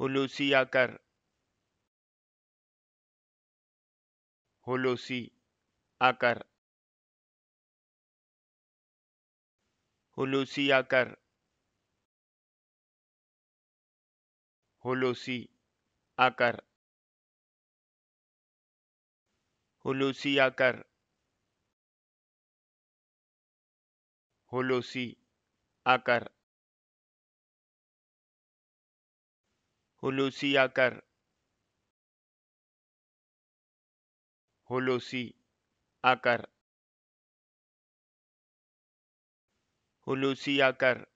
होलोसिया कर होलोसी आकर होलोसी आकर होलोसी आकर होलोसी आकर होलोसी आकर होलोसी आकर होलोसी आकर होलोसी आकर